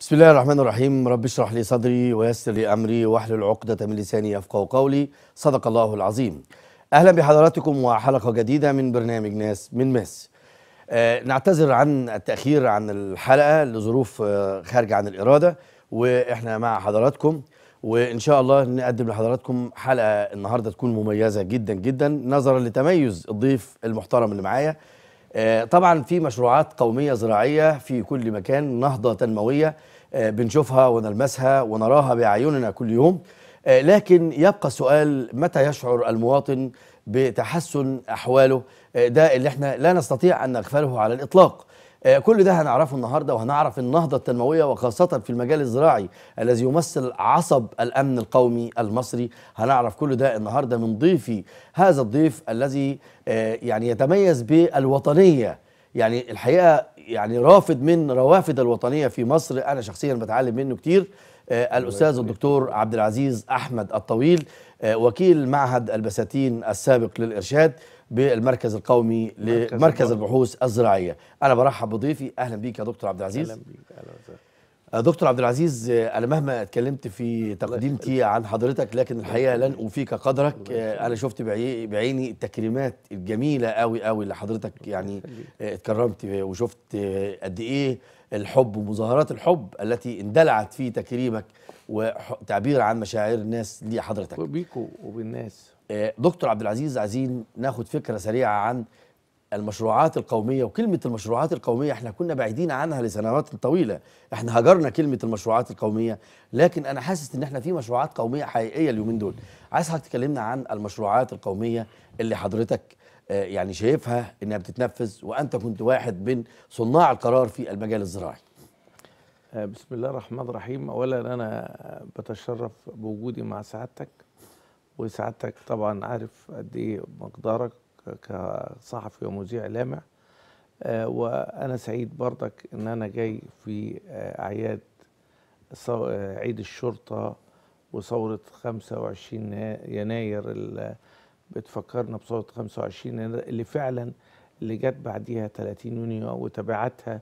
بسم الله الرحمن الرحيم رب اشرح لي صدري ويسر لي امري واحلل عقدة من لساني يفقه قولي صدق الله العظيم اهلا بحضراتكم وحلقة جديدة من برنامج ناس من ماس آه نعتذر عن التأخير عن الحلقة لظروف آه، خارجة عن الإرادة واحنا مع حضراتكم وان شاء الله نقدم لحضراتكم حلقة النهاردة تكون مميزة جدا جدا نظرا لتميز الضيف المحترم اللي معايا آه، طبعا في مشروعات قوميه زراعيه في كل مكان نهضه تنمويه آه، بنشوفها ونلمسها ونراها باعيننا كل يوم آه، لكن يبقى السؤال متى يشعر المواطن بتحسن احواله ده اللي احنا لا نستطيع ان نغفله على الاطلاق آه، كل ده هنعرفه النهارده وهنعرف النهضه التنمويه وخاصه في المجال الزراعي الذي يمثل عصب الامن القومي المصري هنعرف كل ده النهارده من ضيفي هذا الضيف الذي آه، يعني يتميز بالوطنيه يعني الحقيقه يعني رافد من روافد الوطنيه في مصر انا شخصيا بتعلم منه كتير آه، الاستاذ الدكتور عبد العزيز احمد الطويل وكيل معهد البساتين السابق للارشاد بالمركز القومي لمركز البحوث الزراعيه انا برحب بضيفي اهلا بيك يا دكتور عبد العزيز اهلا بيك اهلا وسهلا آه، دكتور عبد العزيز آه، انا مهما اتكلمت في تقديمتي عن حضرتك لكن الحقيقه لن اوفيك قدرك آه، انا شفت بعيني التكريمات الجميله قوي قوي اللي حضرتك يعني اتكرمت وشفت قد ايه الحب ومظاهرات الحب التي اندلعت في تكريمك وتعبير عن مشاعر الناس لحضرتك وبيكو وبالناس آه، دكتور عبد العزيز عايزين ناخد فكره سريعه عن المشروعات القوميه وكلمه المشروعات القوميه احنا كنا بعيدين عنها لسنوات طويله احنا هجرنا كلمه المشروعات القوميه لكن انا حاسس ان احنا في مشروعات قوميه حقيقيه اليومين دول عايز حضرتك تكلمنا عن المشروعات القوميه اللي حضرتك آه، يعني شايفها انها بتتنفذ وانت كنت واحد من صناع القرار في المجال الزراعي آه، بسم الله الرحمن الرحيم اولا انا بتشرف بوجودي مع سعادتك وسعادتك طبعا عارف قد ايه مقدارك كصحفي ومذيع لامع آه، وانا سعيد برضك ان انا جاي في آه، اعياد آه، عيد الشرطه وثوره 25 يناير اللي بتفكرنا بثوره 25 يناير اللي فعلا اللي جت بعديها 30 يونيو وتبعاتها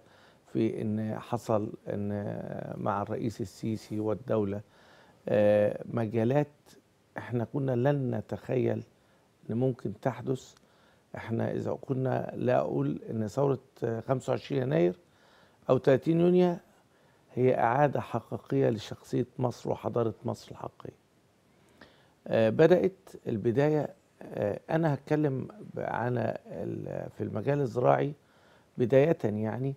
في ان حصل ان مع الرئيس السيسي والدوله مجالات احنا كنا لن نتخيل ان ممكن تحدث احنا اذا كنا لا اقول ان ثوره 25 يناير او 30 يونيو هي اعاده حقيقيه لشخصيه مصر وحضاره مصر الحقيقيه. آه، بدات البدايه آه، انا هتكلم على في المجال الزراعي بدايه يعني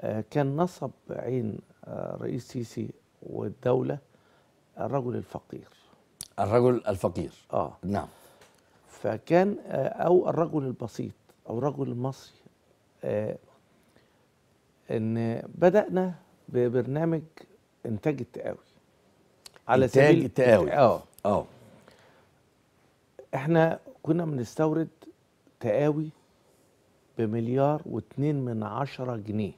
آه، كان نصب عين رئيس سيسي والدوله الرجل الفقير الرجل الفقير اه نعم فكان آه، او الرجل البسيط او الرجل المصري آه، ان بدانا ببرنامج انتاج التقاوي على انتاج سبيل التقاوي اه اه احنا كنا بنستورد تقاوي بمليار واتنين من عشرة جنيه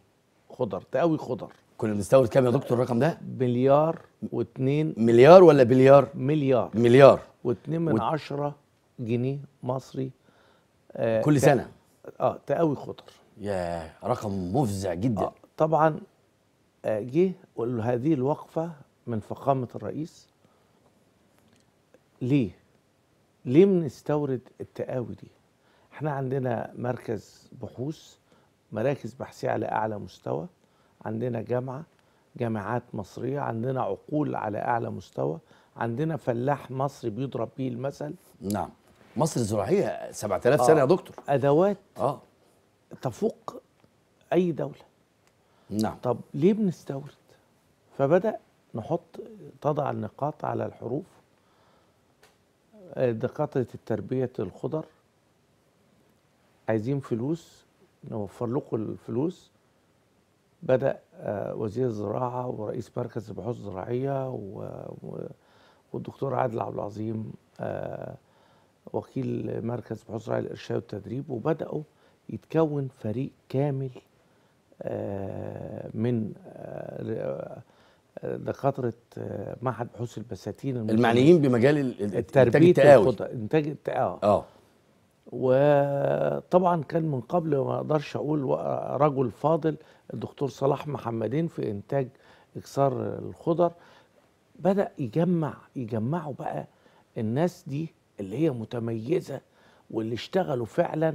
خضر تقاوي خضر كنا بنستورد كام يا دكتور آه، الرقم ده؟ مليار و2 مليار ولا بليار؟ مليار مليار و2 من و... عشرة جنيه مصري آه كل ت... سنه اه تقوي خطر ياه رقم مفزع جدا آه طبعا آه، جه هذه الوقفه من فخامه الرئيس ليه؟ ليه بنستورد التقاوي دي؟ احنا عندنا مركز بحوث مراكز بحثيه على اعلى مستوى عندنا جامعه جامعات مصريه عندنا عقول على اعلى مستوى عندنا فلاح مصري بيضرب بيه المثل نعم مصر الزراعيه 7000 آه. سنه يا آه. دكتور ادوات اه تفوق اي دوله نعم طب ليه بنستورد فبدا نحط تضع النقاط على الحروف دقاطرة التربية الخضر عايزين فلوس نوفر لكم الفلوس بدأ آه، وزير الزراعة ورئيس مركز البحوث الزراعية والدكتور عادل عبد العظيم آه، وكيل مركز بحوث الزراعية للإرشاد والتدريب وبدأوا يتكون فريق كامل آه، من دكاترة معهد بحوث البساتين المعنيين بمجال التربية التقاوي انتاج التقاوي اه وطبعا كان من قبل ما اقدرش اقول رجل فاضل الدكتور صلاح محمدين في انتاج اكسار الخضر بدا يجمع يجمعوا بقى الناس دي اللي هي متميزه واللي اشتغلوا فعلا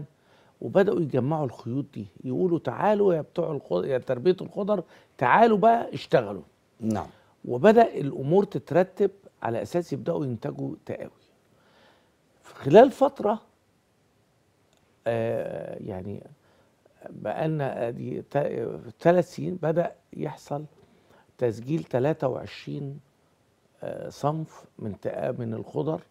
وبداوا يجمعوا الخيوط دي يقولوا تعالوا يا بتوع الخضر يا تربيه الخضر تعالوا بقى اشتغلوا نعم وبدا الامور تترتب على اساس يبداوا ينتجوا تقاوي خلال فتره آه، يعني بقالنا دي ثلاث سنين بدأ يحصل تسجيل 23 آه، صنف من من الخضر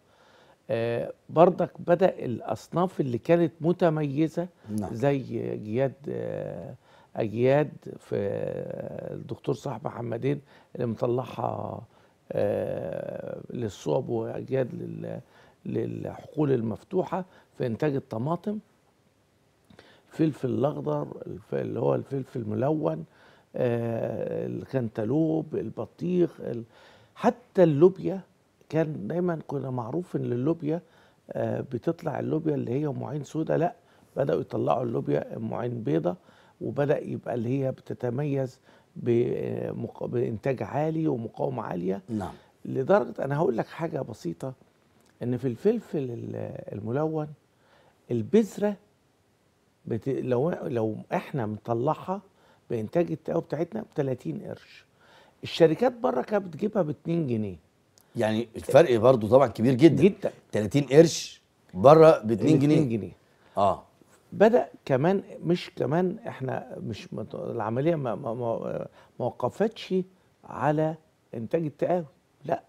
آه، بردك بدأ الأصناف اللي كانت متميزة نعم. زي جياد أجياد في الدكتور صاحب محمدين اللي مطلعها للصوب وأجياد للحقول المفتوحة في إنتاج الطماطم الفلفل الاخضر اللي هو الفلفل الملون آه، الكنتالوب البطيخ حتى اللوبيا كان دايما كنا معروف ان اللوبيا آه، بتطلع اللوبيا اللي هي معين سوداء لا بداوا يطلعوا اللوبيا معين بيضة وبدا يبقى اللي هي بتتميز آه، بانتاج عالي ومقاومه عاليه نعم لدرجه انا هقول لك حاجه بسيطه ان في الفلفل الملون البذره بت... لو لو احنا مطلعها بانتاج التقاوي بتاعتنا ب 30 قرش الشركات بره كانت بتجيبها ب 2 جنيه يعني الفرق برضو طبعا كبير جدا جدا 30 قرش بره ب 2 جنيه 2 جنيه اه بدا كمان مش كمان احنا مش مت... العمليه ما ما ما وقفتش على انتاج التقاوي لا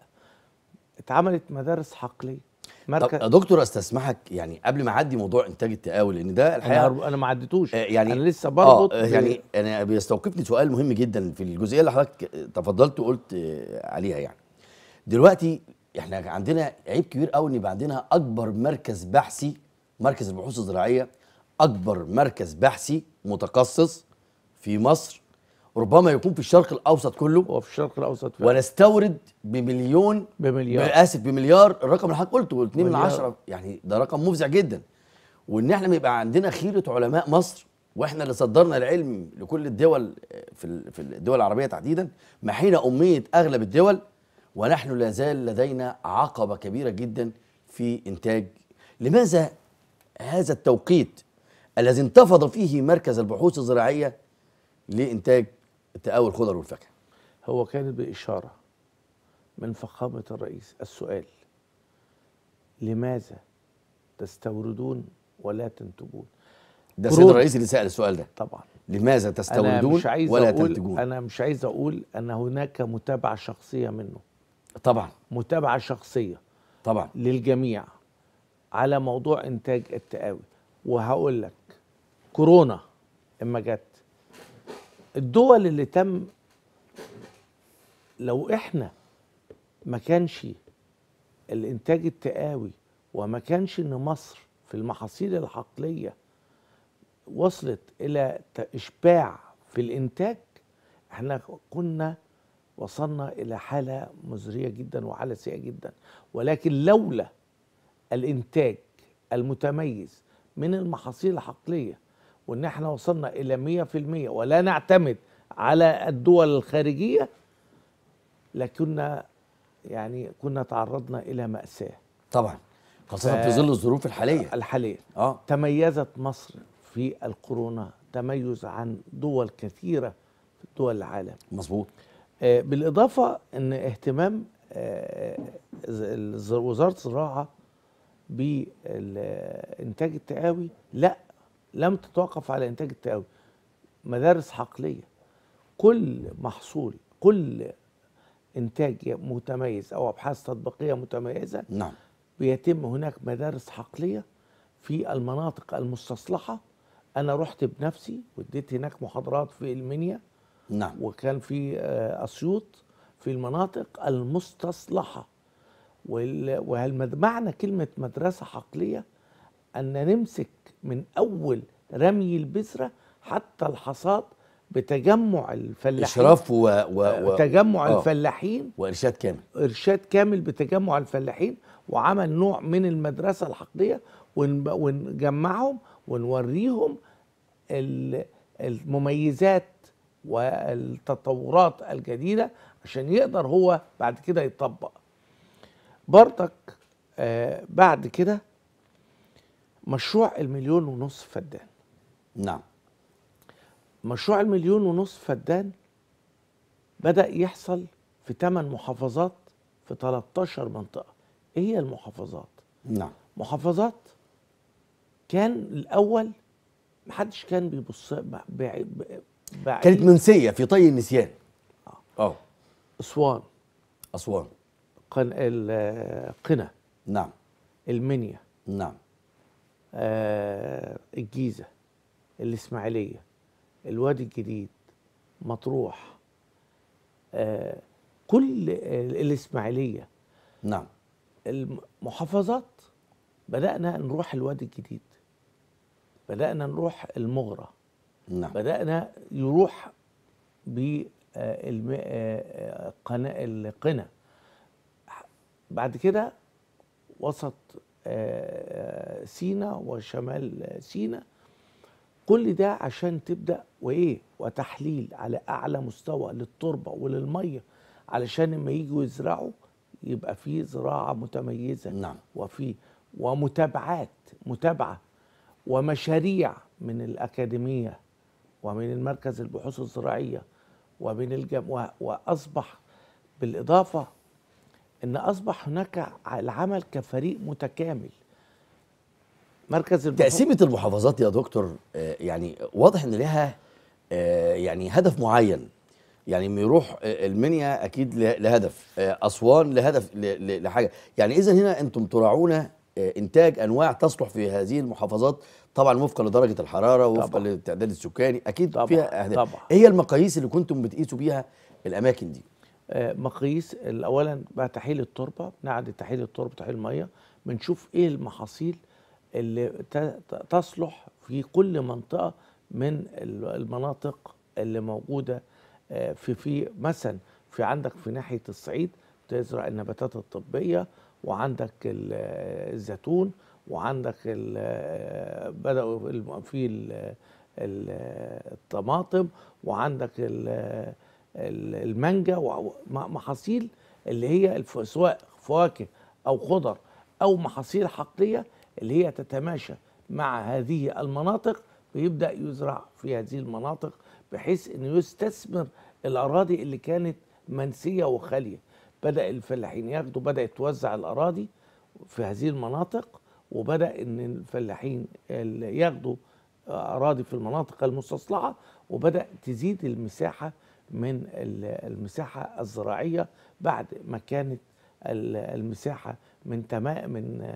اتعملت مدارس حقليه مركز دكتور استسمحك يعني قبل ما اعدي موضوع انتاج التقاوي لان ده الحقيقه انا, أنا ما عديتوش آه، يعني انا لسه بربط آه, آه، يعني انا بيستوقفني سؤال مهم جدا في الجزئيه اللي حضرتك تفضلت وقلت آه، عليها يعني دلوقتي احنا عندنا عيب كبير قوي ان يبقى عندنا اكبر مركز بحثي مركز البحوث الزراعيه اكبر مركز بحثي متخصص في مصر ربما يكون في الشرق الاوسط كله هو في الشرق الاوسط فعلا. ونستورد بمليون بمليار اسف بمليار الرقم اللي حضرتك قلته 2 من عشرة يعني ده رقم مفزع جدا وان احنا يبقى عندنا خيره علماء مصر واحنا اللي صدرنا العلم لكل الدول في في الدول العربيه تحديدا ما حين اميه اغلب الدول ونحن لا زال لدينا عقبه كبيره جدا في انتاج لماذا هذا التوقيت الذي انتفض فيه مركز البحوث الزراعيه لانتاج تقوي الخضر والفاكهه هو كان بإشارة من فخامة الرئيس السؤال لماذا تستوردون ولا تنتجون ده السيد الرئيس اللي سأل السؤال ده طبعا لماذا تستوردون أنا ولا أقول تنتجون أنا مش عايز أقول أن هناك متابعة شخصية منه طبعا متابعة شخصية طبعا للجميع على موضوع إنتاج التقاوي وهقول لك كورونا اما جت الدول اللي تم لو احنا ما كانش الانتاج التقاوي وما كانش ان مصر في المحاصيل العقليه وصلت الى اشباع في الانتاج احنا كنا وصلنا الى حاله مزريه جدا وحاله سيئه جدا ولكن لولا الانتاج المتميز من المحاصيل العقليه وان احنا وصلنا الى 100% ولا نعتمد على الدول الخارجيه لكنا يعني كنا تعرضنا الى ماساه طبعا خاصه في آه، ظل الظروف الحاليه آه، الحاليه اه تميزت مصر في الكورونا تميز عن دول كثيره في دول العالم مظبوط آه، بالاضافه ان اهتمام وزاره الزراعه بانتاج التقاوي لا لم تتوقف على إنتاج التقوي مدارس حقلية كل محصول كل إنتاج متميز أو أبحاث تطبيقية متميزة نعم بيتم هناك مدارس حقلية في المناطق المستصلحة أنا رحت بنفسي واديت هناك محاضرات في المنيا نعم وكان في آه، أسيوط في المناطق المستصلحة معنى كلمة مدرسة حقلية ان نمسك من اول رمي البذره حتى الحصاد بتجمع الفلاحين اشراف و, و... و... آه، تجمع آه. الفلاحين وارشاد كامل ارشاد كامل بتجمع الفلاحين وعمل نوع من المدرسه الحقلية ون... ونجمعهم ونوريهم المميزات والتطورات الجديده عشان يقدر هو بعد كده يطبق برضك آه بعد كده مشروع المليون ونص فدان نعم مشروع المليون ونص فدان بدأ يحصل في 8 محافظات في 13 منطقة ايه هي المحافظات؟ نعم محافظات كان الأول محدش كان بيبص كانت منسية في طي النسيان اه أسوان أسوان قنا نعم المنيا نعم آه، الجيزه الاسماعيليه الوادي الجديد مطروح آه، كل الاسماعيليه نعم المحافظات بدانا نروح الوادي الجديد بدانا نروح المغره نعم بدانا يروح آه، القنا بعد كده وسط سينا وشمال سينا كل ده عشان تبدا وايه وتحليل على اعلى مستوى للتربه وللميه علشان لما يجوا يزرعوا يبقى في زراعه متميزه نعم. وفي ومتابعات متابعه ومشاريع من الاكاديميه ومن المركز البحوث الزراعيه ومن الجم واصبح بالاضافه ان اصبح هناك العمل كفريق متكامل مركز تقسيمه المحافظات يا دكتور آه، يعني واضح ان لها آه، يعني هدف معين يعني لما يروح آه، المنيا اكيد لهدف اسوان لهدف لحاجه يعني اذا هنا انتم تراعون انتاج انواع تصلح في هذه المحافظات طبعا وفقا لدرجه الحراره وفقا للتعداد السكاني اكيد طبعًا فيها اهداف طبعًا هي المقاييس اللي كنتم بتقيسوا بيها الاماكن دي آه، مقاييس اولا بقى تحليل التربه بنعد تحليل التربه تحليل الميه بنشوف ايه المحاصيل اللي تصلح في كل منطقه من المناطق اللي موجوده آه، في في مثلا في عندك في ناحيه الصعيد بتزرع النباتات الطبيه وعندك الزيتون وعندك آه، بدأوا في الطماطم وعندك المانجا ومحاصيل اللي هي سواء فواكه او خضر او محاصيل حقليه اللي هي تتماشى مع هذه المناطق بيبدا يزرع في هذه المناطق بحيث انه يستثمر الاراضي اللي كانت منسيه وخاليه بدا الفلاحين ياخدوا بدا يتوزع الاراضي في هذه المناطق وبدا ان الفلاحين ياخدوا اراضي في المناطق المستصلحه وبدا تزيد المساحه من المساحة الزراعية بعد ما كانت المساحة من من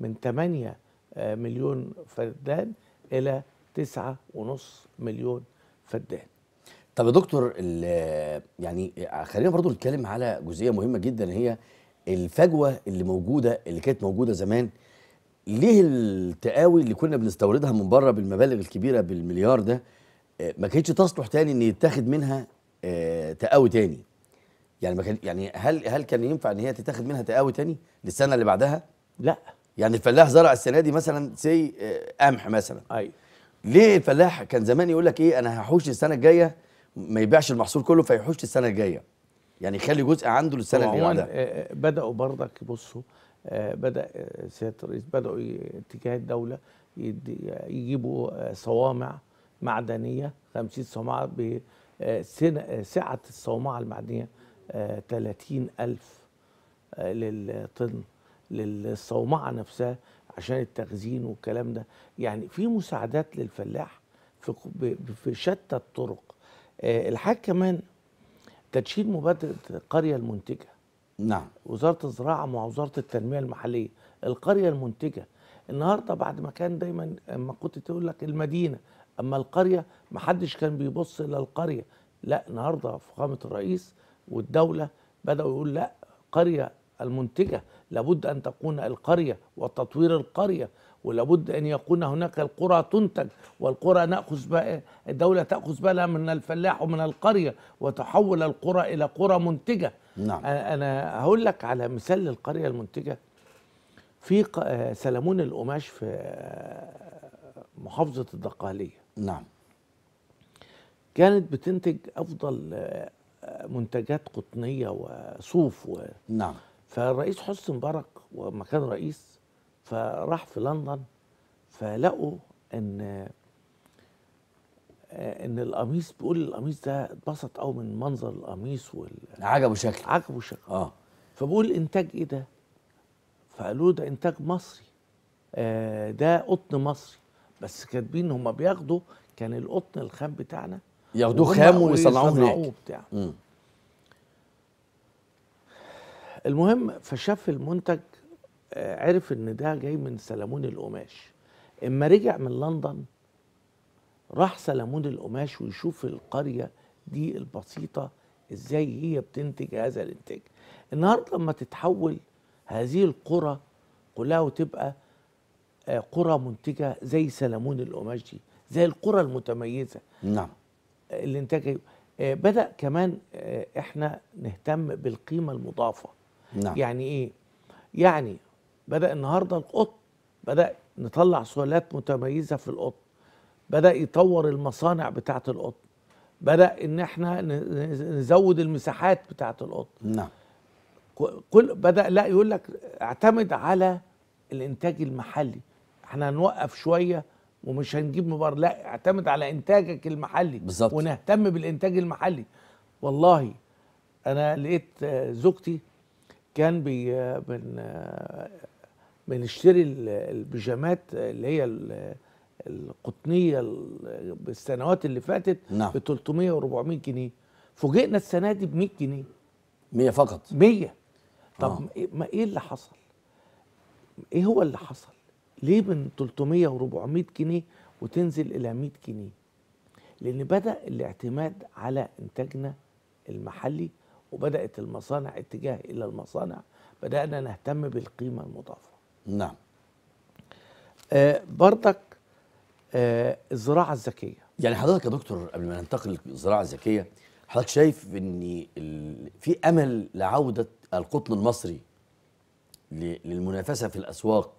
من 8 مليون فدان إلى 9.5 مليون فدان. طب يا دكتور يعني خلينا برضو نتكلم على جزئية مهمة جدا هي الفجوة اللي موجودة اللي كانت موجودة زمان ليه التقاوي اللي كنا بنستوردها من بره بالمبالغ الكبيرة بالمليار ده آه، ما كانتش تصلح تاني ان يتاخد منها آه، تقاوي تاني يعني ما كان يعني هل هل كان ينفع ان هي تتاخد منها تقاوي تاني للسنه اللي بعدها؟ لا يعني الفلاح زرع السنه دي مثلا سي آه، قمح مثلا ايوه ليه الفلاح كان زمان يقول لك ايه انا هحوش السنه الجايه ما يبيعش المحصول كله فيحوش السنه الجايه يعني يخلي جزء عنده للسنه اللي بعدها آه، بداوا برضك بصوا بدا سياده الرئيس بداوا اتجاه الدوله يجيبوا صوامع معدنيه 50 صومعه سعة الصومعة المعدنية 30 آه، ألف آه، للطن للصومعة نفسها عشان التخزين والكلام ده يعني في مساعدات للفلاح في, في شتى الطرق آه، الحاج كمان تدشين مبادرة القرية المنتجة نعم وزارة الزراعة مع وزارة التنمية المحلية القرية المنتجة النهارده بعد ما كان دايما اما كنت تقول لك المدينه اما القريه ما حدش كان بيبص الى القريه لا النهارده فخامه الرئيس والدوله بداوا يقول لا قريه المنتجه لابد ان تكون القريه وتطوير القريه ولابد ان يكون هناك القرى تنتج والقرى ناخذ بقى إيه؟ الدوله تاخذ بالها من الفلاح ومن القريه وتحول القرى الى قرى منتجه نعم. انا هقول لك على مثال للقريه المنتجه في سلمون القماش في محافظه الدقهليه نعم كانت بتنتج افضل آه، منتجات قطنيه وصوف و... نعم فالرئيس حسني مبارك وما كان رئيس فراح في لندن فلقوا ان آه، ان القميص بيقول القميص ده اتبسط قوي من منظر القميص وال عجبه شكله عجبه شكله اه فبقول انتاج ايه ده؟ فقالوا ده انتاج مصري آه ده قطن مصري بس كاتبين هم بياخدوا كان القطن الخام بتاعنا ياخدوه خام ويصنعوه هناك بتاع المهم فشاف المنتج آه، عرف ان ده جاي من سلمون القماش اما رجع من لندن راح سلمون القماش ويشوف القريه دي البسيطه ازاي هي بتنتج هذا الانتاج النهارده لما تتحول هذه القرى كلها وتبقى آه، قرى منتجه زي سلمون القماشي زي القرى المتميزه نعم آه، اللي آه، بدا كمان احنا نهتم بالقيمه المضافه نعم. يعني ايه يعني بدا النهارده القطن بدا نطلع سلالات متميزه في القطن بدا يطور المصانع بتاعه القطن بدا ان احنا نزود المساحات بتاعه القطن نعم كل بدا لا يقول لك اعتمد على الانتاج المحلي احنا هنوقف شويه ومش هنجيب من لا اعتمد على انتاجك المحلي بالظبط ونهتم بالانتاج المحلي والله انا لقيت آه، زوجتي كان بي من آه، آه، بنشتري البيجامات اللي هي القطنيه بالسنوات اللي فاتت نعم. ب 300 و 400 جنيه فوجئنا السنه دي ب 100 جنيه 100 فقط 100 طب آه. إيه، ما ايه اللي حصل؟ ايه هو اللي حصل؟ ليه من 300 و400 جنيه وتنزل إلى 100 جنيه لأن بدأ الاعتماد على إنتاجنا المحلي وبدأت المصانع اتجاه إلى المصانع بدأنا نهتم بالقيمة المضافة نعم آه برضك آه الزراعة الذكية يعني حضرتك يا دكتور قبل ما ننتقل للزراعة الذكية حضرتك شايف ان في امل لعوده القطن المصري للمنافسه في الاسواق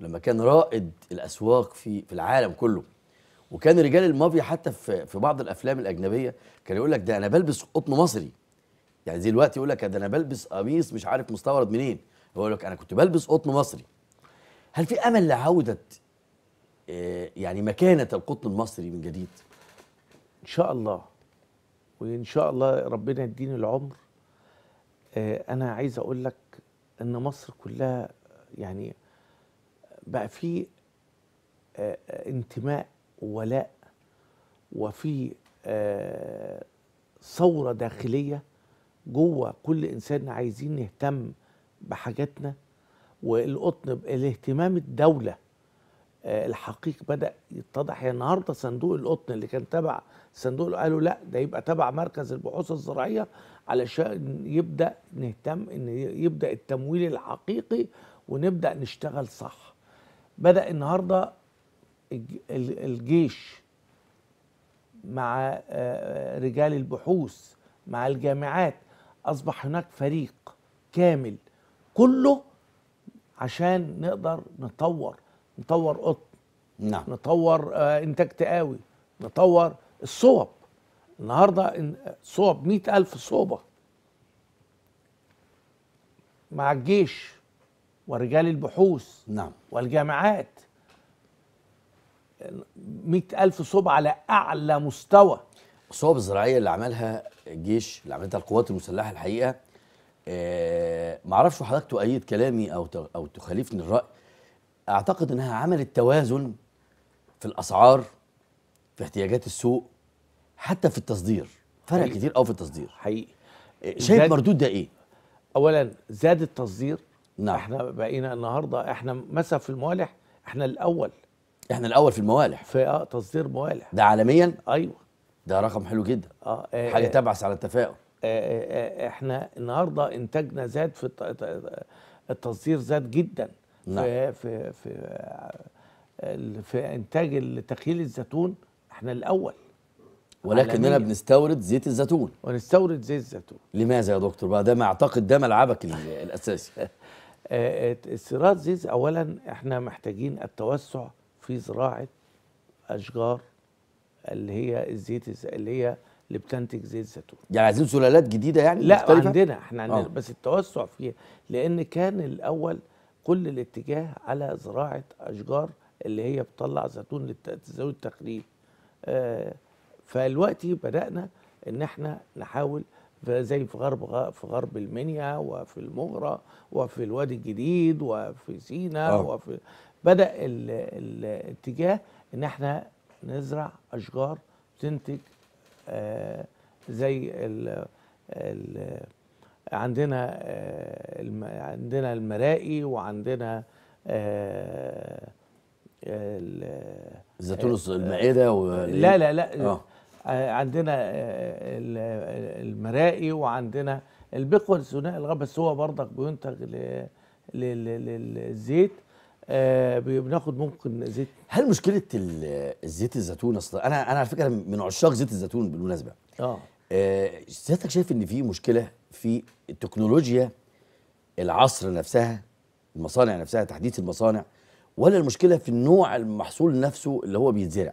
لما كان رائد الاسواق في في العالم كله وكان رجال المافيا حتى في في بعض الافلام الاجنبيه كان يقول لك ده انا بلبس قطن مصري يعني زي الوقت يقول لك ده انا بلبس قميص مش عارف مستورد منين هو يقول لك انا كنت بلبس قطن مصري هل في امل لعوده آه، يعني مكانه القطن المصري من جديد ان شاء الله وان شاء الله ربنا يديني العمر آه، انا عايز اقول لك ان مصر كلها يعني بقى في آه، آه، انتماء وولاء وفي آه، ثورة داخلية جوه كل إنسان عايزين نهتم بحاجاتنا والقطن الاهتمام الدولة الحقيقي بدأ يتضح يعني النهارده صندوق القطن اللي كان تبع صندوق قالوا لا ده يبقى تبع مركز البحوث الزراعية علشان يبدأ نهتم إن يبدأ التمويل الحقيقي ونبدأ نشتغل صح بدأ النهارده الجيش مع آه، آه، رجال البحوث مع الجامعات أصبح هناك فريق كامل كله عشان نقدر نطور نطور قطن نعم. نطور آه، إنتاج تقاوي نطور الصوب النهارده صوب مئة ألف صوبة مع الجيش ورجال البحوث نعم والجامعات مئة ألف صوب على أعلى مستوى الصوب الزراعية اللي عملها الجيش اللي عملتها القوات المسلحة الحقيقة آه معرفش حضرتك تؤيد كلامي أو أو تخالفني الرأي أعتقد إنها عملت توازن في الأسعار في احتياجات السوق حتى في التصدير فرق حقيقي. كتير أو في التصدير حقيقي شايف مردود ده إيه؟ أولا زاد التصدير نعم احنا بقينا النهارده احنا مثلا في الموالح احنا الاول احنا الاول في الموالح في اه تصدير موالح ده عالميا ايوه ده رقم حلو جدا اه, آه, آه، حاجه آه تبعث على التفاؤل آه،, آه،, آه احنا النهارده انتاجنا زاد في التصدير زاد جدا نعم. في في في في انتاج تخيل الزيتون احنا الاول ولكننا بنستورد زيت الزيتون ونستورد زيت الزيتون لماذا يا دكتور بقى ده ما اعتقد ده ملعبك الاساسي استيراد زيز اولا احنا محتاجين التوسع في زراعه اشجار اللي هي الزيت اللي هي اللي بتنتج زيت زيتون يعني عايزين سلالات جديده يعني لا مختلفة؟ عندنا احنا عندنا أوه. بس التوسع فيها لان كان الاول كل الاتجاه على زراعه اشجار اللي هي بتطلع زيتون لتزود التخريب آه، فالوقت بدانا ان احنا نحاول زي في غرب في غرب المنيا وفي المغرة وفي الوادي الجديد وفي سينا آه. وفي بدأ الاتجاه ان احنا نزرع اشجار تنتج آه، زي الـ الـ عندنا آه، الـ عندنا المرائي وعندنا الزيتون المائده لا لا لا عندنا آه، المراقي وعندنا البقوة لثناء الغاب بس هو برضك بينتج للزيت آه، بناخد ممكن زيت هل مشكله الزيت الزيتون اصلا انا انا على فكره من عشاق زيت الزيتون بالمناسبه آه. اه سيادتك شايف ان في مشكله في التكنولوجيا العصر نفسها المصانع نفسها تحديث المصانع ولا المشكله في النوع المحصول نفسه اللي هو بيتزرع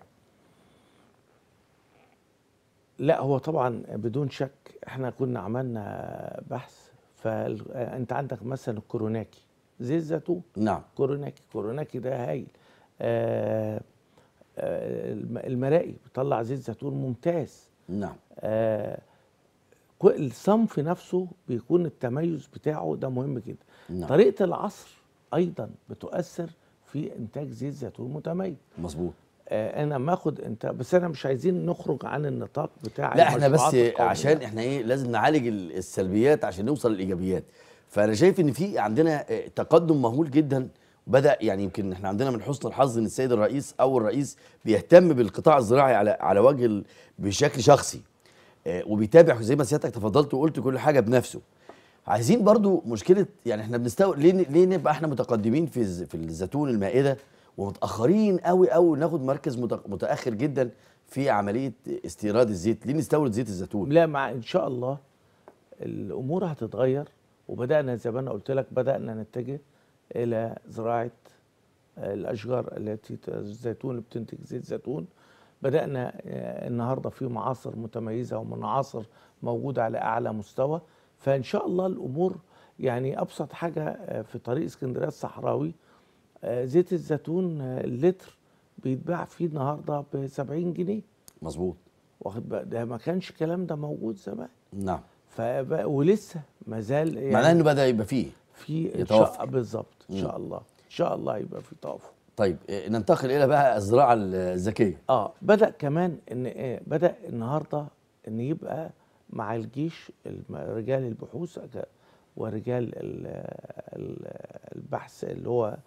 لا هو طبعا بدون شك احنا كنا عملنا بحث فانت عندك مثلا الكوروناكي زيت زيتون نعم كوروناكي كوروناكي ده هايل آه, آه، المرائي بيطلع زيت زيتون ممتاز نعم آه الصنف نفسه بيكون التميز بتاعه ده مهم جدا نعم. طريقه العصر ايضا بتؤثر في انتاج زيت زيتون متميز مظبوط آه، انا ما اخد انت بس انا مش عايزين نخرج عن النطاق بتاع لا احنا بس عشان احنا ايه لازم نعالج السلبيات عشان نوصل للايجابيات فانا شايف ان في عندنا آه، تقدم مهول جدا بدا يعني يمكن احنا عندنا من حسن الحظ ان السيد الرئيس او الرئيس بيهتم بالقطاع الزراعي على على وجه بشكل شخصي آه، وبيتابع زي ما سيادتك تفضلت وقلت كل حاجه بنفسه عايزين برضو مشكله يعني احنا بنستوعب ليه ليه نبقى احنا متقدمين في في الزيتون المائده ومتاخرين قوي قوي ناخد مركز متاخر جدا في عمليه استيراد الزيت ليه نستورد زيت الزيتون لا مع ان شاء الله الامور هتتغير وبدانا زي ما انا قلت لك بدانا نتجه الى زراعه الاشجار التي الزيتون اللي بتنتج زيت زيتون بدانا آه، النهارده في معاصر متميزه ومعاصر موجوده على اعلى مستوى فان شاء الله الامور يعني ابسط حاجه آه، في طريق اسكندريه الصحراوي آه، زيت الزيتون آه، اللتر بيتباع فيه النهارده ب 70 جنيه مظبوط واخد بقى ده ما كانش الكلام ده موجود زمان نعم فبقى ولسه ما زال يعني معناه انه بدا يبقى فيه في بالظبط ان شاء الله ان شاء الله يبقى في توافق طيب آه، ننتقل الى بقى الزراعه الذكيه اه بدا كمان ان بدا النهارده ان يبقى مع الجيش رجال البحوث ورجال البحث اللي هو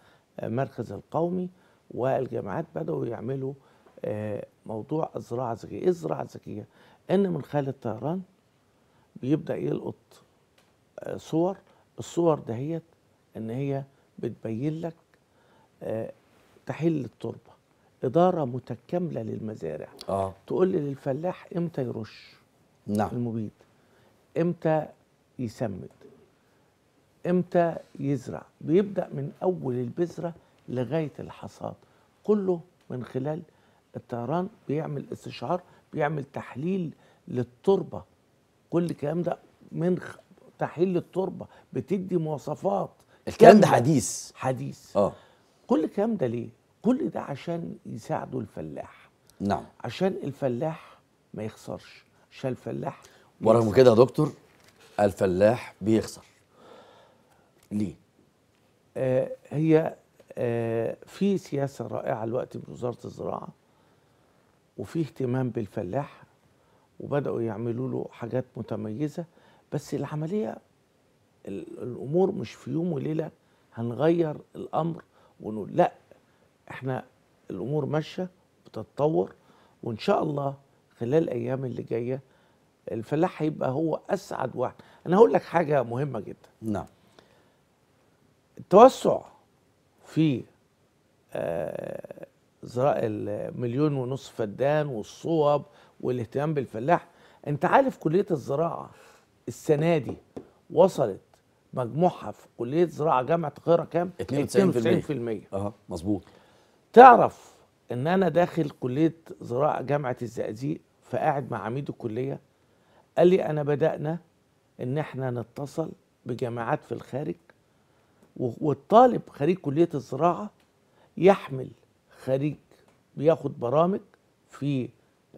المركز القومي والجامعات بدأوا يعملوا آه، موضوع الزراعة الذكية إيه الزراعة الذكية؟ إن من خلال الطيران بيبدأ يلقط آه، صور الصور دهيت إن هي بتبين لك آه، تحل التربة إدارة متكاملة للمزارع آه. تقول للفلاح إمتى يرش نعم. المبيد إمتى يسمد امتى يزرع بيبدا من اول البذره لغايه الحصاد كله من خلال الطيران بيعمل استشعار بيعمل تحليل للتربه كل الكلام ده من خ... تحليل للتربه بتدي مواصفات الكلام ده حديث حديث اه كل الكلام ده ليه كل ده عشان يساعدوا الفلاح نعم عشان الفلاح ما يخسرش عشان الفلاح ورغم كده يا دكتور الفلاح بيخسر ليه؟ آه هي آه في سياسة رائعة الوقت من وزارة الزراعة وفي اهتمام بالفلاح وبدأوا يعملوا له حاجات متميزة بس العملية الأمور مش في يوم وليلة هنغير الأمر ونقول لا احنا الأمور ماشية بتتطور وإن شاء الله خلال الأيام اللي جاية الفلاح هيبقى هو أسعد واحد أنا هقول لك حاجة مهمة جدا نعم التوسع في زراء آه، المليون ونص فدان والصوب والاهتمام بالفلاح انت عارف كلية الزراعة السنة دي وصلت مجموعها في كلية زراعة جامعة القاهرة كام؟ 92% اه مظبوط تعرف ان انا داخل كلية زراعة جامعة الزقازيق فقاعد مع عميد الكلية قال لي انا بدأنا ان احنا نتصل بجامعات في الخارج والطالب خريج كلية الزراعة يحمل خريج بياخد برامج في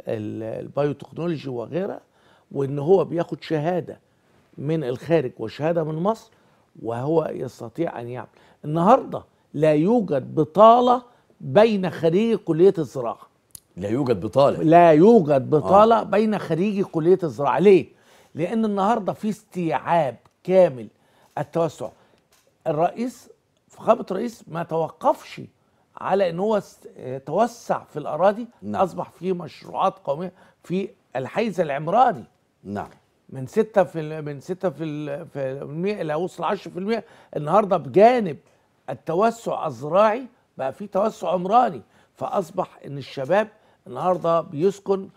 البايوتكنولوجي وغيرها وان هو بياخد شهاده من الخارج وشهاده من مصر وهو يستطيع ان يعمل النهارده لا يوجد بطاله بين خريج كليه الزراعه لا يوجد بطاله لا يوجد بطاله آه. بين خريج كليه الزراعه ليه لان النهارده في استيعاب كامل التوسع الرئيس فخامه الرئيس ما توقفش على ان هو توسع في الاراضي نعم. اصبح في مشروعات قوميه في الحيز العمراني نعم من 6 في من 6 في المية الى وصل 10% النهارده بجانب التوسع الزراعي بقى في توسع عمراني فاصبح ان الشباب النهارده بيسكن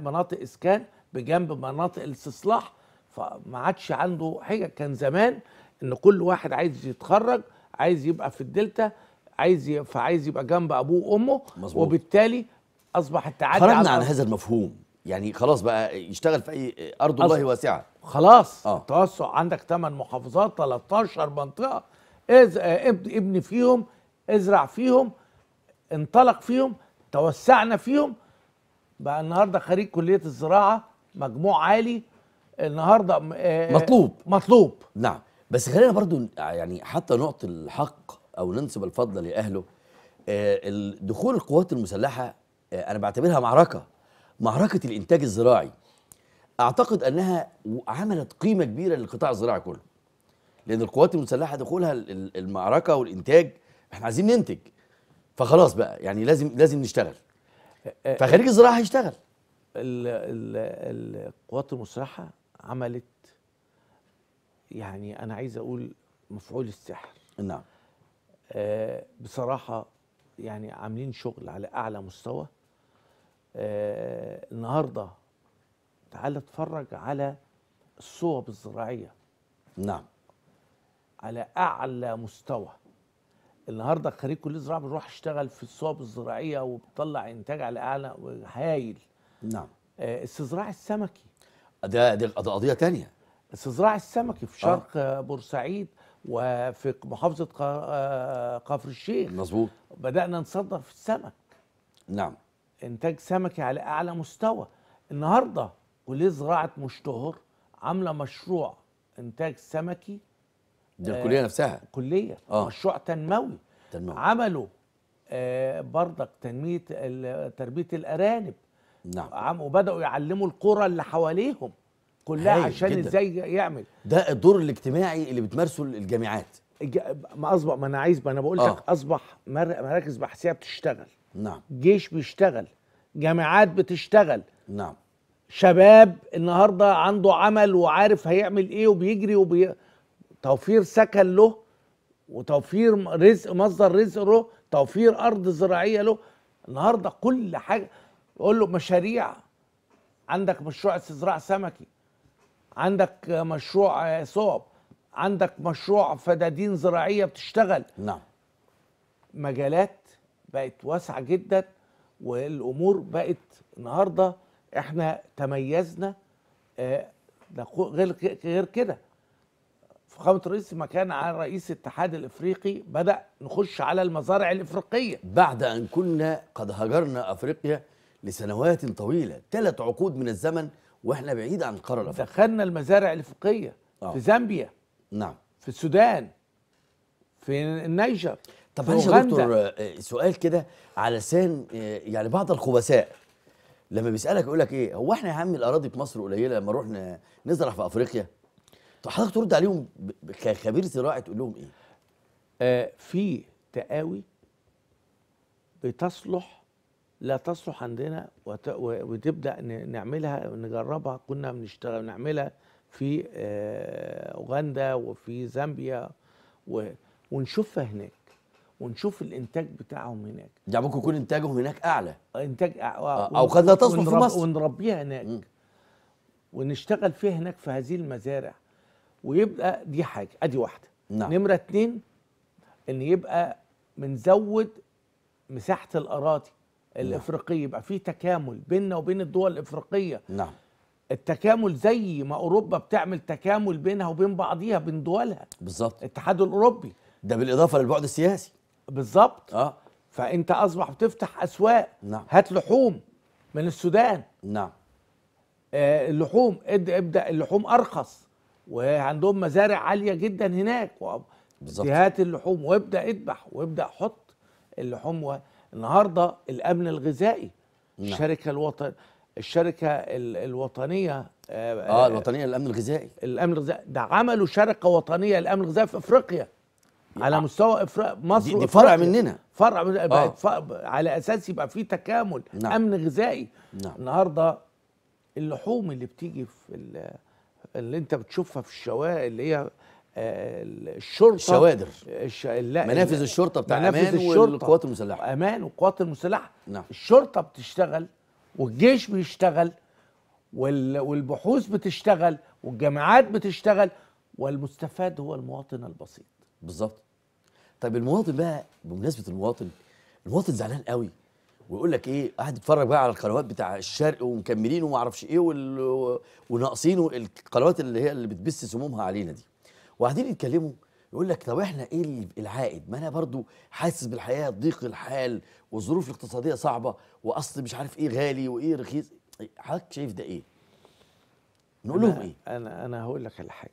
مناطق اسكان بجنب مناطق الاستصلاح فما عادش عنده حاجه كان زمان ان كل واحد عايز يتخرج عايز يبقى في الدلتا عايز ي... فعايز يبقى جنب ابوه وامه مزبوط. وبالتالي اصبح التعدي خرجنا عن هذا المفهوم يعني خلاص بقى يشتغل في اي ارض الله واسعه خلاص آه. التوسع عندك 8 محافظات 13 منطقه إز... ابني فيهم ازرع فيهم انطلق فيهم توسعنا فيهم بقى النهارده خريج كليه الزراعه مجموع عالي النهارده آه، مطلوب مطلوب نعم بس خلينا برضو يعني حتى نعطي الحق او ننسب الفضل لاهله آه، دخول القوات المسلحه آه، انا بعتبرها معركه معركه الانتاج الزراعي اعتقد انها عملت قيمه كبيره للقطاع الزراعي كله لان القوات المسلحه دخولها المعركه والانتاج احنا عايزين ننتج فخلاص بقى يعني لازم لازم نشتغل آه، فخريج الزراعه هيشتغل القوات المسلحه عملت يعني انا عايز اقول مفعول السحر نعم آه بصراحه يعني عاملين شغل على اعلى مستوى آه النهارده تعال اتفرج على الصوب الزراعيه نعم على اعلى مستوى النهارده خريج كليه الزراعه بنروح اشتغل في الصوب الزراعيه وبتطلع انتاج على اعلى هايل نعم آه استزراع السمكي ده دي قضيه ثانيه استزراع السمك في آه. شرق آه. بورسعيد وفي محافظة آه، قفر الشيخ مظبوط بدأنا نصدر في السمك نعم إنتاج سمكي على أعلى مستوى النهاردة كلية زراعة مشتهر عاملة مشروع إنتاج سمكي دي آه الكلية نفسها كلية آه. مشروع تنموي تنموي عملوا آه برضك تنمية تربية الأرانب نعم وبدأوا يعلموا القرى اللي حواليهم كلها عشان جداً. ازاي يعمل ده الدور الاجتماعي اللي بتمارسه الجامعات ما اصبح ما انا عايز ما انا بقول لك آه. اصبح مراكز بحثيه بتشتغل نعم جيش بيشتغل جامعات بتشتغل نعم شباب النهارده عنده عمل وعارف هيعمل ايه وبيجري وبي... توفير سكن له وتوفير رزق مصدر رزق له توفير ارض زراعيه له النهارده كل حاجه يقول له مشاريع عندك مشروع استزراع سمكي عندك مشروع صعب عندك مشروع فدادين زراعيه بتشتغل نعم مجالات بقت واسعه جدا والامور بقت النهارده احنا تميزنا آه، غير غير كده فخامه الرئيس مكان على رئيس الاتحاد الافريقي بدا نخش على المزارع الافريقيه بعد ان كنا قد هجرنا افريقيا لسنوات طويله ثلاث عقود من الزمن واحنا بعيد عن القاره الافريقيه دخلنا المزارع الافريقيه آه. في زامبيا نعم في السودان في النيجر طب معلش يا دكتور آه، سؤال كده علشان آه، يعني بعض الخبثاء لما بيسالك يقول لك ايه هو احنا يا عم الاراضي في مصر قليله لما نروح نزرع في افريقيا طب حضرتك ترد عليهم كخبير زراعي تقول لهم ايه؟ آه في تقاوي بتصلح لا تصلح عندنا وت... وتبدا نعملها نجربها كنا بنشتغل نعملها في آه، اوغندا وفي زامبيا و... ونشوفها هناك ونشوف الانتاج بتاعهم هناك يعني ممكن يكون انتاجهم هناك اعلى انتاج أع... آه، او قد لا تصلح ونرب... في مصر ونربيها هناك م. ونشتغل فيها هناك في هذه المزارع ويبقى دي حاجه ادي واحده نعم. نمره اتنين ان يبقى بنزود مساحه الاراضي نعم. الافريقيه يبقى في تكامل بيننا وبين الدول الافريقيه نعم التكامل زي ما اوروبا بتعمل تكامل بينها وبين بعضيها بين دولها بالظبط الاتحاد الاوروبي ده بالاضافه للبعد السياسي بالظبط اه فانت اصبح بتفتح اسواق نعم هات لحوم من السودان نعم آه اللحوم ابدا اللحوم ارخص وعندهم مزارع عاليه جدا هناك بالظبط هات اللحوم وابدا اذبح وابدا حط اللحوم و... النهارده الامن الغذائي نعم. الشركه الوطن الشركه الوطنيه آه،, اه الوطنيه للامن الغذائي الامن الغذائي ده عملوا شركه وطنيه للامن الغذائي في افريقيا على مستوى افريقيا مصر دي, دي فرع مننا فرع من آه. على اساس يبقى في تكامل نعم. امن غذائي نعم. النهارده اللحوم اللي بتيجي في اللي انت بتشوفها في الشوارع اللي هي الشرطه الشوادر الش... لا منافذ الشرطه بتاع منافذ امان الشرطة والقوات المسلحه امان والقوات المسلحه نعم. الشرطه بتشتغل والجيش بيشتغل وال... والبحوث بتشتغل والجامعات بتشتغل والمستفاد هو المواطن البسيط بالظبط طيب المواطن بقى بمناسبه المواطن المواطن زعلان قوي ويقول لك ايه قاعد يتفرج بقى على القنوات بتاع الشرق ومكملين وما اعرفش ايه وال... وناقصين القنوات اللي هي اللي بتبث سمومها علينا دي وبعدين يتكلموا يقول لك طب احنا ايه العائد؟ ما انا برضو حاسس بالحياه ضيق الحال والظروف الاقتصاديه صعبه واصل مش عارف ايه غالي وايه رخيص حضرتك شايف ده ايه؟ نقول لهم ايه؟ انا انا هقول لك على حاجه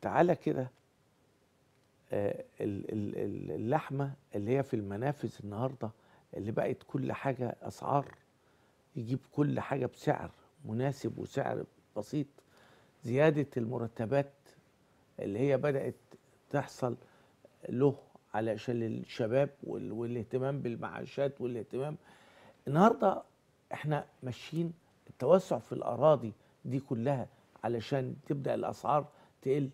تعالى كده آه، اللحمه اللي هي في المنافس النهارده اللي بقت كل حاجه اسعار يجيب كل حاجه بسعر مناسب وسعر بسيط زياده المرتبات اللي هي بدات تحصل له علشان الشباب والاهتمام بالمعاشات والاهتمام النهارده احنا ماشيين التوسع في الاراضي دي كلها علشان تبدا الاسعار تقل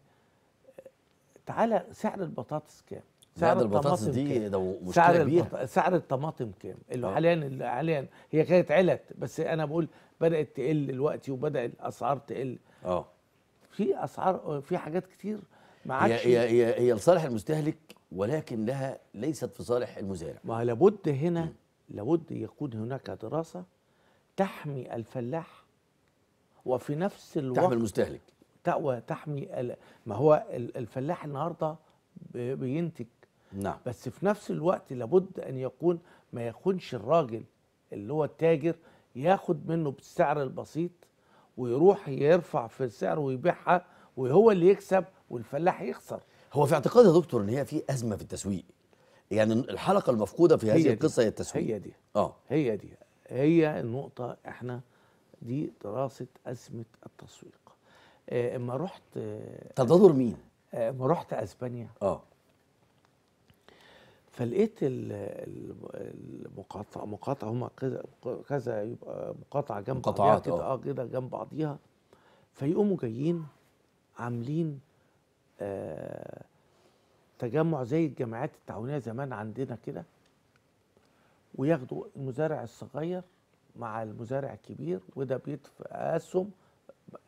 تعالى سعر البطاطس كام سعر البطاطس دي ده مشكله سعر كبيره البط... سعر الطماطم كام اللي آه. حاليا اللي حاليا هي كانت علت بس انا بقول بدات تقل دلوقتي وبدا الاسعار تقل اه في اسعار في حاجات كتير ما عادش هي هي هي لصالح المستهلك ولكن لها ليست في صالح المزارع ما لابد هنا م. لابد يكون هناك دراسه تحمي الفلاح وفي نفس الوقت تحمي المستهلك تقوى تحمي ما هو الفلاح النهارده بينتج نعم بس في نفس الوقت لابد ان يكون ما يكونش الراجل اللي هو التاجر ياخد منه بالسعر البسيط ويروح يرفع في السعر ويبيعها وهو اللي يكسب والفلاح يخسر هو في اعتقادي يا دكتور ان هي في ازمه في التسويق يعني الحلقه المفقوده في هذه القصه هي التسويق هي دي اه هي دي هي النقطه احنا دي دراسه ازمه التسويق آه، اما رحت آه، تضادر مين؟ آه، اما رحت اسبانيا اه فلقيت المقاطعه مقاطعه هما كذا يبقى مقاطعه جنب بعضيها كده آه. اه كده جنب بعضيها فيقوموا جايين عاملين آه تجمع زي الجمعيات التعاونيه زمان عندنا كده وياخدوا المزارع الصغير مع المزارع الكبير وده بيدفع اسهم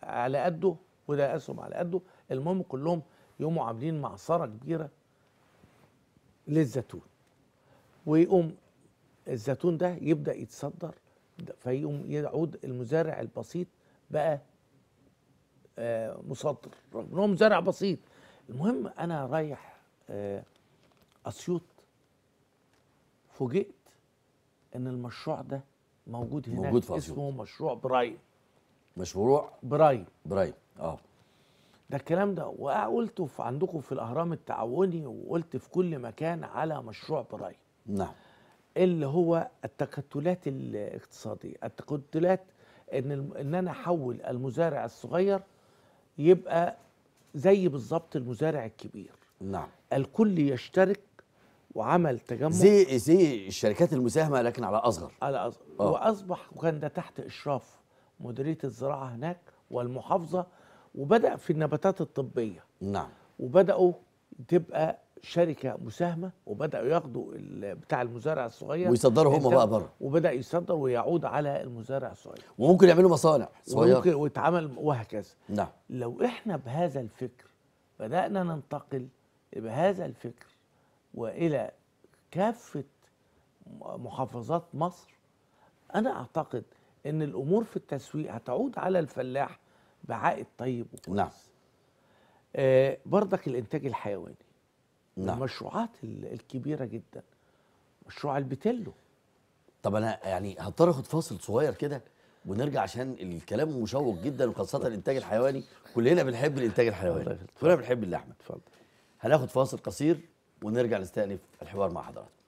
على قده وده اسهم على قده المهم كلهم يقوموا عاملين معصره كبيره للزيتون ويقوم الزيتون ده يبدا يتصدر فيقوم يعود المزارع البسيط بقى آه مصدر رغم انه هو مزارع بسيط المهم انا رايح آه اسيوط فوجئت ان المشروع ده موجود هناك موجود في اسمه مشروع برايم مشروع برايم برايم اه ده الكلام ده وقلته في عندكم في الاهرام التعاوني وقلت في كل مكان على مشروع براي نعم اللي هو التكتلات الاقتصاديه التكتلات ان ان انا احول المزارع الصغير يبقى زي بالظبط المزارع الكبير نعم الكل يشترك وعمل تجمع زي زي الشركات المساهمه لكن على اصغر على اصغر أوه. واصبح وكان ده تحت اشراف مديريه الزراعه هناك والمحافظه وبدا في النباتات الطبيه نعم وبداوا تبقى شركه مساهمه وبداوا ياخدوا بتاع المزارع الصغير ويصدروا هم بقى بره وبدا يصدر ويعود على المزارع الصغير وممكن يعملوا مصانع صغيره وممكن ويتعمل وهكذا نعم لو احنا بهذا الفكر بدانا ننتقل بهذا الفكر والى كافه محافظات مصر انا اعتقد ان الامور في التسويق هتعود على الفلاح بعائد طيب وكويس نعم آه برضك الانتاج الحيواني نعم المشروعات الكبيره جدا مشروع البتلو طب انا يعني هضطر اخد فاصل صغير كده ونرجع عشان الكلام مشوق جدا وخاصه الانتاج الحيواني كلنا بنحب الانتاج الحيواني كلنا بنحب اللحمه اتفضل هناخد فاصل قصير ونرجع نستأنف الحوار مع حضراتكم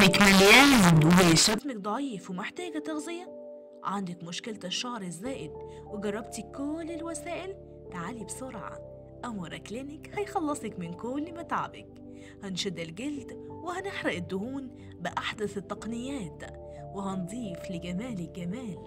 جسمك مليان وجسمك ضعيف ومحتاجة تغذية عندك مشكلة الشعر الزائد وجربتي كل الوسائل تعالي بسرعة أمورا كلينيك هيخلصك من كل متعبك هنشد الجلد وهنحرق الدهون بأحدث التقنيات وهنضيف لجمالك جمال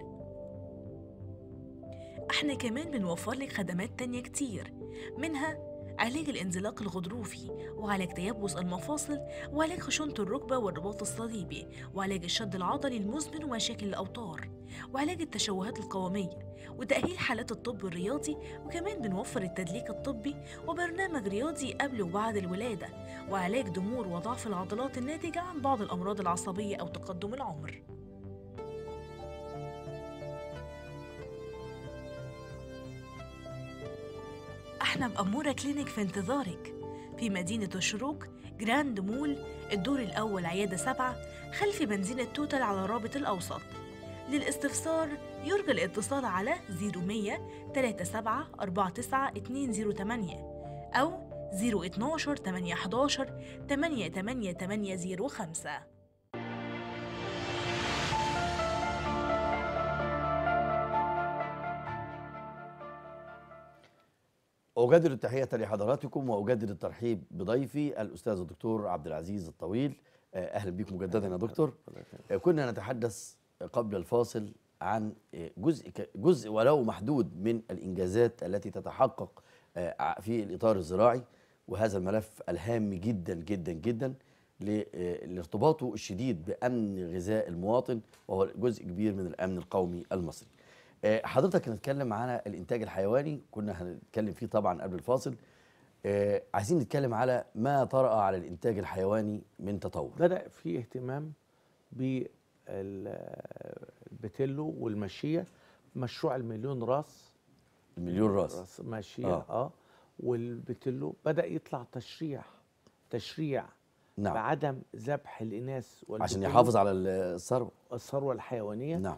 احنا كمان بنوفر لك خدمات تانية كتير منها علاج الانزلاق الغضروفي وعلاج تيبس المفاصل وعلاج خشونة الركبة والرباط الصليبي وعلاج الشد العضلي المزمن ومشاكل الأوتار وعلاج التشوهات القوامية وتأهيل حالات الطب الرياضي وكمان بنوفر التدليك الطبي وبرنامج رياضي قبل وبعد الولادة وعلاج ضمور وضعف العضلات الناتجة عن بعض الأمراض العصبية أو تقدم العمر احنا بأمورة كلينيك في انتظارك في مدينة الشروق جراند مول الدور الأول عيادة سبعة خلف بنزينة توتال على رابط الأوسط للاستفسار يرجى الاتصال على 0100 37 49208 أو 012 811 88805 أجدد التحية لحضراتكم وأجدد الترحيب بضيفي الأستاذ الدكتور عبد العزيز الطويل آه، أهلا بيك مجددا يا دكتور آه، كنا نتحدث قبل الفاصل عن آه، جزء جزء ولو محدود من الإنجازات التي تتحقق في الإطار الزراعي وهذا الملف الهام جدا جدا جدا لارتباطه الشديد بأمن غذاء المواطن وهو جزء كبير من الأمن القومي المصري آه، حضرتك هنتكلم على الانتاج الحيواني كنا هنتكلم فيه طبعا قبل الفاصل آه، عايزين نتكلم على ما طرأ على الانتاج الحيواني من تطور بدأ في اهتمام بالبتلو والمشيه مشروع المليون راس المليون راس, راس ماشيه اه, آه والبتلو بدا يطلع تشريع تشريع نعم بعدم ذبح الاناث عشان يحافظ على الثروه الثروه الحيوانيه نعم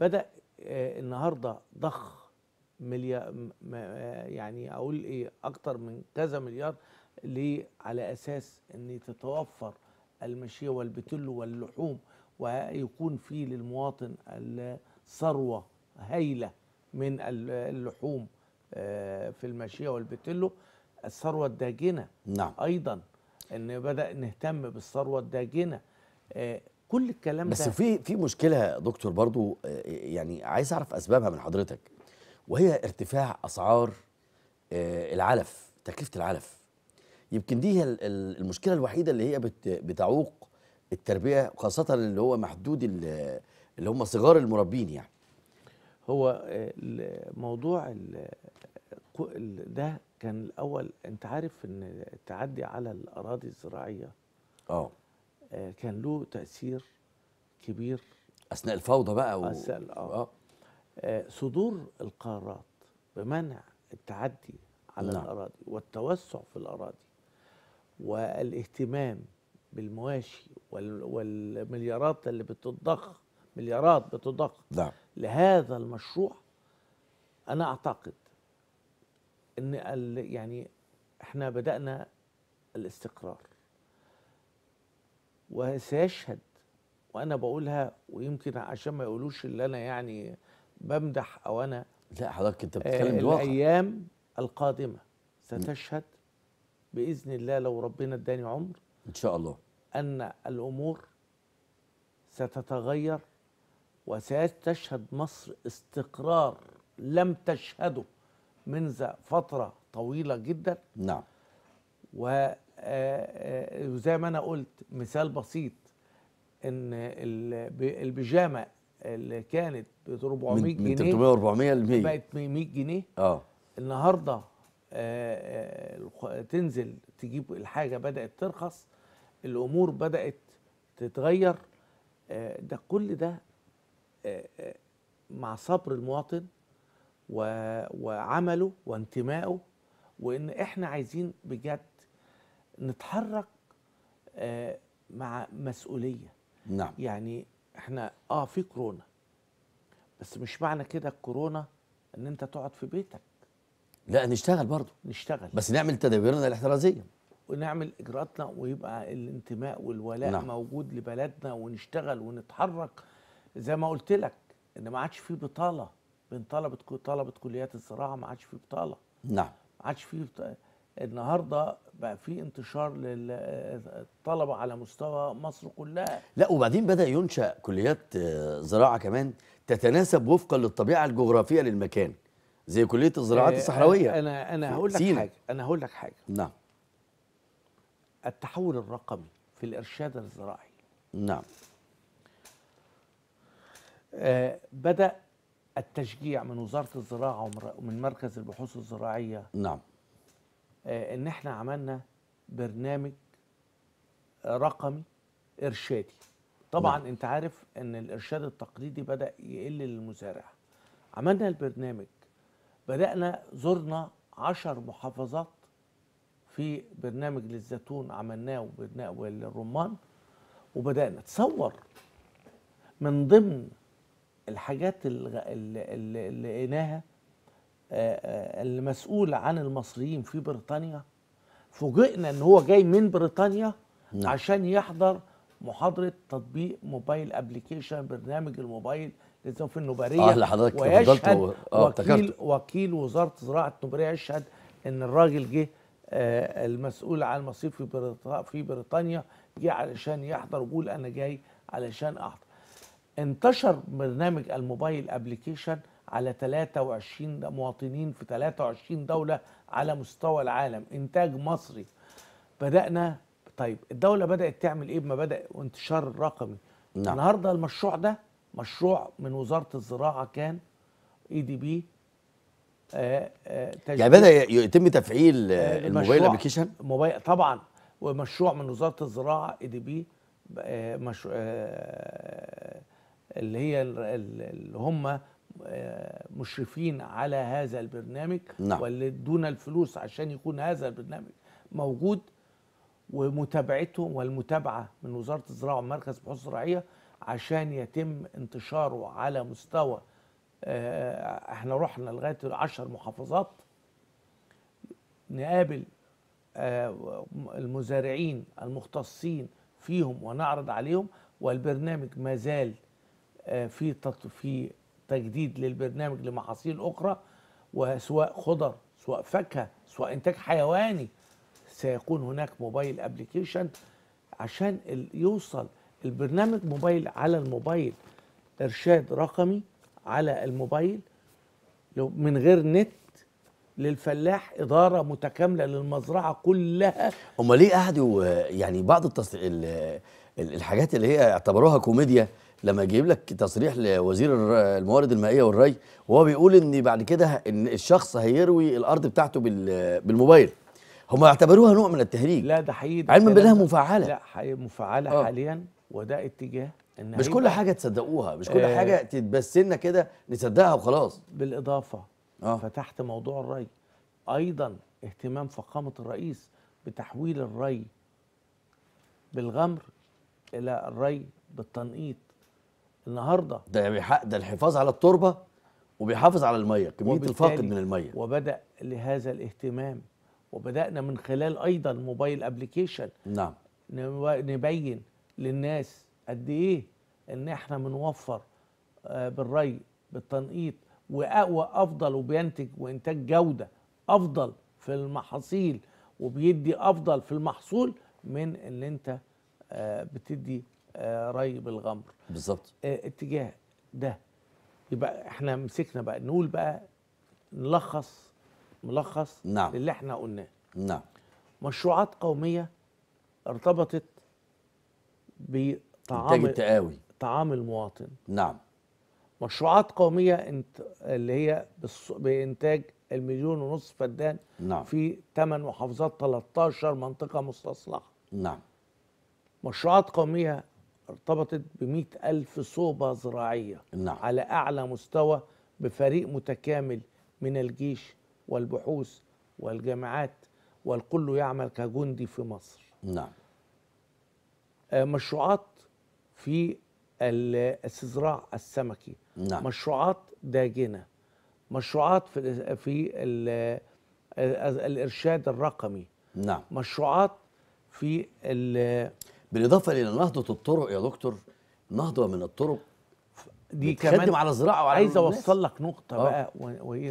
بدا آه، النهارده ضخ مليار آه، يعني اقول ايه اكتر من كذا مليار ليه على اساس ان تتوفر المشيه والبتل واللحوم ويكون في للمواطن ثروه هايله من اللحوم آه، في المشيه والبتلو الثروه الداجنه نعم. ايضا ان بدا نهتم بالثروه الداجنه كل الكلام بس ده بس في في مشكله يا دكتور برضو آه، يعني عايز اعرف اسبابها من حضرتك وهي ارتفاع اسعار آه، العلف تكلفه العلف يمكن دي المشكله الوحيده اللي هي بتعوق التربيه خاصه اللي هو محدود اللي هم صغار المربين يعني هو آه، موضوع ده كان الاول انت عارف ان التعدي على الاراضي الزراعيه اه آه، كان له تاثير كبير اثناء الفوضى بقى و... أثناء آه. آه. آه صدور القرارات بمنع التعدي على نعم. الاراضي والتوسع في الاراضي والاهتمام بالمواشي وال... والمليارات اللي بتضخ مليارات بتضخ نعم. لهذا المشروع انا اعتقد ان ال... يعني احنا بدانا الاستقرار وسيشهد وانا بقولها ويمكن عشان ما يقولوش اللي انا يعني بمدح او انا لا حضرتك انت آه، بتتكلم بالواقع الايام القادمه ستشهد باذن الله لو ربنا اداني عمر ان شاء الله ان الامور ستتغير وستشهد مصر استقرار لم تشهده منذ فتره طويله جدا نعم و آه، آه، وزي ما انا قلت مثال بسيط ان البيجامه اللي كانت ب 400 جنيه من 300 400 ل 100 بقت 100 جنيه اه النهارده آه، تنزل تجيب الحاجه بدات ترخص الامور بدات تتغير ده كل ده مع صبر المواطن وعمله وانتمائه وان احنا عايزين بجد نتحرك آه، مع مسؤوليه نعم يعني احنا اه في كورونا بس مش معنى كده الكورونا ان انت تقعد في بيتك لا نشتغل برضه نشتغل بس نعمل تدابيرنا الاحترازيه ونعمل اجراءاتنا ويبقى الانتماء والولاء نعم. موجود لبلدنا ونشتغل ونتحرك زي ما قلت لك ان ما عادش في بطاله بين طلبه طلبه كليات الزراعه ما عادش في بطاله نعم ما عادش في بطالة. النهارده بقى في انتشار للطلبه على مستوى مصر كلها لا وبعدين بدا ينشا كليات آه، زراعه كمان تتناسب وفقا للطبيعه الجغرافيه للمكان زي كليه الزراعات آه، الصحراويه انا انا هقول لك حاجه انا هقول لك حاجه نعم التحول الرقمي في الارشاد الزراعي نعم آه، بدا التشجيع من وزاره الزراعه ومن مركز البحوث الزراعيه نعم آه، ان احنا عملنا برنامج رقمي ارشادي طبعا نعم. انت عارف ان الارشاد التقليدي بدا يقل للمزارع عملنا البرنامج بدانا زرنا عشر محافظات في برنامج للزيتون عملناه وللرمان وبدانا تصور من ضمن الحاجات اللي لقيناها المسؤول عن المصريين في بريطانيا فوجئنا ان هو جاي من بريطانيا نعم. عشان يحضر محاضره تطبيق موبايل ابلكيشن برنامج الموبايل في النوباريه اه لحضرتك فضلت آه، وكيل, وكيل وزاره زراعه النوباريه يشهد ان الراجل جه آه، المسؤول عن المصير في في بريطانيا جه علشان يحضر ويقول انا جاي علشان احضر انتشر برنامج الموبايل ابلكيشن على 23 مواطنين في 23 دولة على مستوى العالم إنتاج مصري بدأنا طيب الدولة بدأت تعمل إيه بما بدأ وانتشار الرقمي نعم. النهاردة المشروع ده مشروع من وزارة الزراعة كان اي دي بي يعني بدأ يتم تفعيل آه، الموبايل ابلكيشن موبايل طبعا ومشروع من وزارة الزراعة اي دي بي مش... آه، اللي هي اللي هم آه، مشرفين على هذا البرنامج نعم. واللي ادونا الفلوس عشان يكون هذا البرنامج موجود ومتابعتهم والمتابعه من وزاره الزراعه ومركز بحوث الزراعيه عشان يتم انتشاره على مستوى آه، احنا رحنا لغايه 10 محافظات نقابل آه، المزارعين المختصين فيهم ونعرض عليهم والبرنامج ما زال في في تجديد للبرنامج لمحاصيل أخرى وسواء خضر سواء فاكهة سواء إنتاج حيواني سيكون هناك موبايل ابلكيشن عشان يوصل البرنامج موبايل على الموبايل إرشاد رقمي على الموبايل من غير نت للفلاح إدارة متكاملة للمزرعة كلها أمال ليه قعدوا يعني بعض التص... الحاجات اللي هي اعتبروها كوميديا لما يجيب لك تصريح لوزير الموارد المائيه والري وهو بيقول ان بعد كده ان الشخص هيروي الارض بتاعته بالموبايل هم اعتبروها نوع من التهريج لا ده حقيقي علما بانها مفعله لا حقيقي مفعله آه. حاليا وده اتجاه إن مش كل حاجه تصدقوها مش كل آه حاجه تتبسلنا كده نصدقها وخلاص بالاضافه آه. فتحت موضوع الري ايضا اهتمام فخامه الرئيس بتحويل الري بالغمر الى الري بالتنقيط النهارده ده بيحق ده الحفاظ على التربه وبيحافظ على الميه كميه الفاقد من الميه وبدا لهذا الاهتمام وبدانا من خلال ايضا موبايل ابلكيشن نعم نبين للناس قد ايه ان احنا بنوفر آه، بالري بالتنقيط واقوى افضل وبينتج وانتاج جوده افضل في المحاصيل وبيدي افضل في المحصول من ان انت آه، بتدي آه، ري بالغمر بالظبط آه، اتجاه ده يبقى احنا مسكنا بقى نقول بقى نلخص ملخص نعم. للي احنا قلناه نعم مشروعات قوميه ارتبطت بطعام التقاوي طعام المواطن نعم مشروعات قوميه انت اللي هي بانتاج المليون ونص فدان نعم. في 8 محافظات 13 منطقه مستصلحه نعم مشروعات قوميه ارتبطت بمئة ألف صوبة زراعية نعم. على أعلى مستوى بفريق متكامل من الجيش والبحوث والجامعات والكل يعمل كجندي في مصر نعم آه، مشروعات في الاستزراع السمكي نعم. مشروعات داجنه مشروعات في في آه، آه، الارشاد الرقمي نعم مشروعات في بالاضافه الى نهضه الطرق يا دكتور نهضه من الطرق دي كمان على الزراعه وعلى عايز اوصل لك نقطه أوه. بقى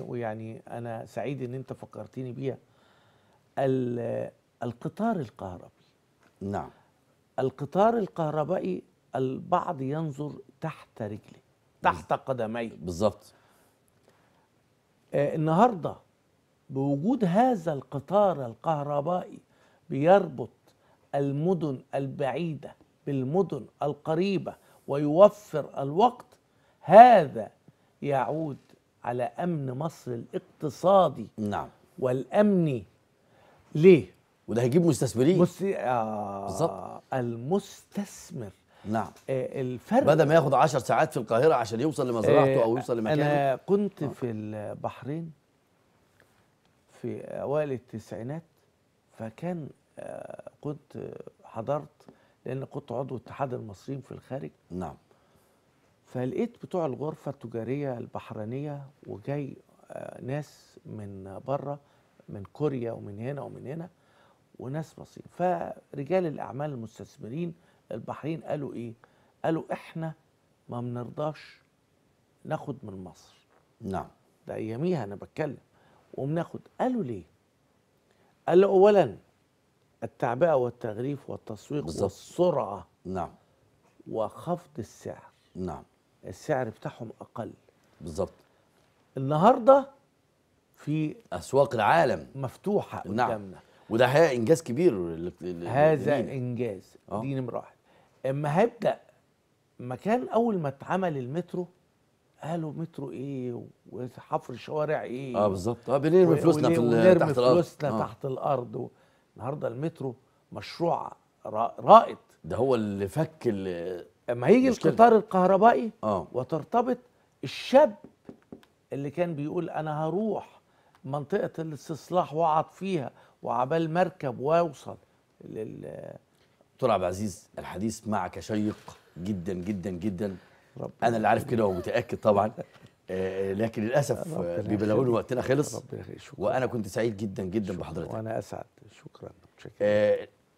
ويعني انا سعيد ان انت فكرتني بيها القطار الكهربي نعم القطار الكهربائي البعض ينظر تحت رجلي تحت قدميه بالظبط آه النهارده بوجود هذا القطار الكهربائي بيربط المدن البعيده بالمدن القريبه ويوفر الوقت هذا يعود على امن مصر الاقتصادي نعم والامني ليه؟ وده هيجيب مستثمرين مست... آه بالظبط المستثمر نعم آه، الفرق بدل ما ياخد 10 ساعات في القاهره عشان يوصل لمزرعته آه او يوصل لمكانه انا كنت آه. في البحرين في اوائل التسعينات فكان آه، كنت حضرت لان كنت عضو اتحاد المصريين في الخارج نعم فلقيت بتوع الغرفه التجاريه البحرانيه وجاي آه، ناس من بره من كوريا ومن هنا ومن هنا وناس مصريين فرجال الاعمال المستثمرين البحرين قالوا ايه قالوا احنا ما بنرضاش ناخد من مصر نعم ده اياميها انا بتكلم وبناخد قالوا ليه قالوا اولا التعبئه والتغريف والتسويق بالزبط. والسرعه نعم وخفض السعر نعم السعر بتاعهم اقل بالظبط النهارده في اسواق العالم مفتوحه نعم. قدامنا نعم. وده حقيقه انجاز كبير هذا للمين. انجاز آه. دي نمره واحد اما هيبدا مكان اول ما اتعمل المترو قالوا مترو ايه وحفر شوارع ايه اه بالظبط اه بنرمي فلوسنا في تحت الارض ونرمي فلوسنا آه. تحت الارض النهارده المترو مشروع رائد ده هو اللي فك اما هيجي القطار الكهربائي آه. وترتبط الشاب اللي كان بيقول انا هروح منطقه الاستصلاح واقعد فيها وعبال مركب واوصل لل دكتور عبد العزيز الحديث معك شيق جدا جدا جدا رب. انا اللي عارف كده ومتاكد طبعا آه، آه، لكن للاسف آه، بيبلغوني وقتنا خلص وانا كنت سعيد جدا جدا بحضرتك وانا اسعد شكرا شكرا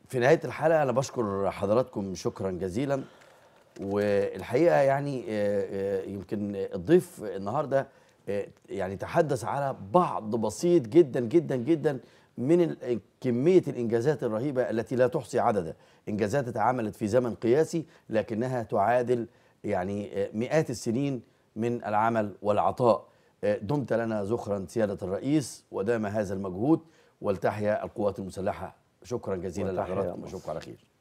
في نهايه الحلقه انا بشكر حضراتكم شكرا جزيلا والحقيقه يعني يمكن الضيف النهارده يعني تحدث على بعض بسيط جدا جدا جدا من كميه الانجازات الرهيبه التي لا تحصي عددها انجازات اتعملت في زمن قياسي لكنها تعادل يعني مئات السنين من العمل والعطاء آه، دمت لنا ذخرا سيادة الرئيس ودام هذا المجهود ولتحيا القوات المسلحة شكرا جزيلا لحضراتكم وشكرا على خير